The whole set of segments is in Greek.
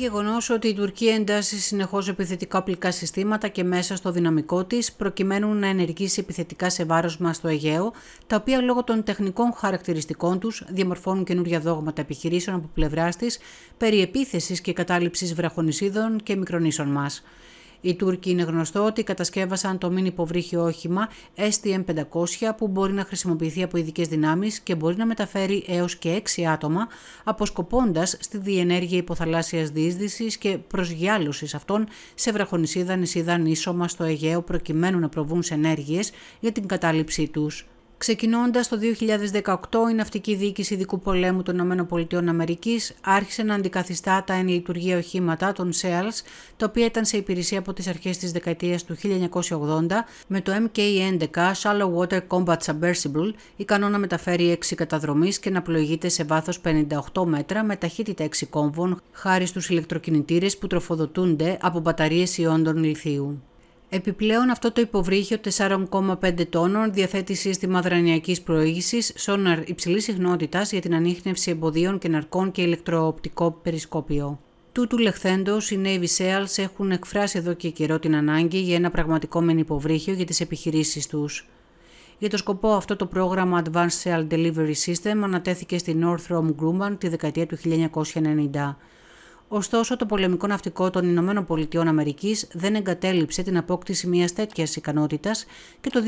γεγονός ότι η Τουρκία εντάσσει συνεχώς επιθετικά οπλικά συστήματα και μέσα στο δυναμικό της, προκειμένου να ενεργήσει επιθετικά σε βάρος μας στο Αιγαίο, τα οποία λόγω των τεχνικών χαρακτηριστικών τους διαμορφώνουν καινούργια δόγματα επιχειρήσεων από πλευράς της περί επίθεσης και κατάληψης βραχονισίδων και μικρονήσων μας. Οι Τούρκοι είναι γνωστό ότι κατασκεύασαν το μην υποβρύχιο όχημα STM500 που μπορεί να χρησιμοποιηθεί από ειδικές δυνάμεις και μπορεί να μεταφέρει έως και 6 άτομα, αποσκοπώντας στη διενέργεια υποθαλάσσιας διείσδυσης και προσγειάλωση αυτών σε βραχονισίδα, νησίδα, νήσωμα στο Αιγαίο προκειμένου να προβούν σε ενέργειες για την κατάληψή τους. Ξεκινώντας το 2018, η ναυτική διοίκηση ειδικού πολέμου των ΗΠΑ άρχισε να αντικαθιστά τα εν λειτουργία οχήματα των Seals, τα οποία ήταν σε υπηρεσία από τις αρχές της δεκαετίας του 1980, με το MK-11 Shallow Water Combat Submersible, ικανό να μεταφέρει 6 καταδρομής και να πλοηγείται σε βάθος 58 μέτρα με ταχύτητα 6 κόμβων, χάρη στους ηλεκτροκινητήρες που τροφοδοτούνται από μπαταρίες ιόντων λιθίου. Επιπλέον αυτό το υποβρύχιο 4,5 τόνων διαθέτει σύστημα δρανειακή προήγηση σόναρ υψηλής συχνότητας για την ανείχνευση εμποδίων και ναρκών και ηλεκτροοπτικό περισκόπιο. Τούτου λεχθέντος, οι Navy SEALs έχουν εκφράσει εδώ και καιρό την ανάγκη για ένα πραγματικό μεν υποβρύχιο για τις επιχειρήσεις τους. Για το σκοπό αυτό το πρόγραμμα Advanced Seal Delivery System ανατέθηκε στη Northrop Grumman τη δεκαετία του 1990. Ωστόσο, το πολεμικό ναυτικό των Ηνωμένων Πολιτειών Αμερικής δεν εγκατέλειψε την απόκτηση μιας τέτοιας ικανότητας και το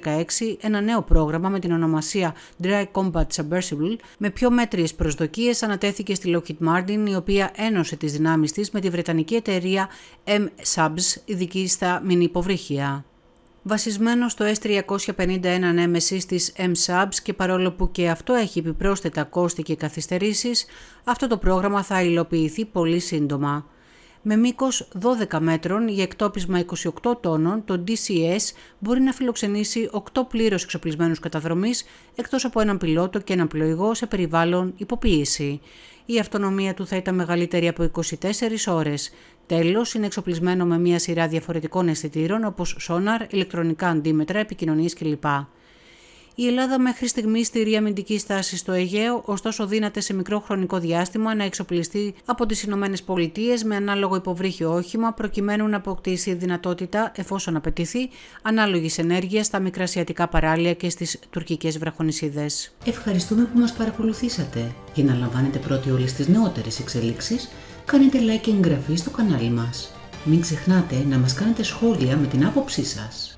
2016 ένα νέο πρόγραμμα με την ονομασία Dry Combat Submersible με πιο μέτριες προσδοκίες ανατέθηκε στη Lockheed Martin η οποία ένωσε τις δυνάμεις της με τη βρετανική εταιρεία M-Subs ειδική στα μηνυποβρύχια βασισμένο στο S351 Nemesis της m και παρόλο που και αυτό έχει επιπρόσθετα κόστη και καθυστερήσεις, αυτό το πρόγραμμα θα υλοποιηθεί πολύ σύντομα. Με μήκος 12 μέτρων για εκτόπισμα 28 τόνων, το DCS μπορεί να φιλοξενήσει 8 πλήρως εξοπλισμένους καταδρομής, εκτός από έναν πιλότο και έναν πλοηγό σε περιβάλλον υποποίηση η αυτονομία του θα ήταν μεγαλύτερη από 24 ώρες. Τέλος είναι εξοπλισμένο με μια σειρά διαφορετικών αισθητήρων όπως σόναρ, ηλεκτρονικά αντίμετρα, επικοινωνίες κλπ. Η Ελλάδα μέχρι στιγμή στηρεί αμυντική στάση στο Αιγαίο, ωστόσο δύναται σε μικρό χρονικό διάστημα να εξοπλιστεί από τις Ηνωμένες Πολιτείες με ανάλογο υποβρύχιο όχημα, προκειμένου να αποκτήσει δυνατότητα, εφόσον απαιτηθεί, ανάλογης ενέργειας στα μικρασιατικά παράλια και στις τουρκικές βραχονισίδες. Ευχαριστούμε που μας παρακολουθήσατε. Για να λαμβάνετε πρώτοι όλες τις νεότερες εξελίξεις, κάνετε like και εγγραφή στο κανάλι μας. Μην ξεχνάτε να μας κάνετε σχόλια με την άποψή σας.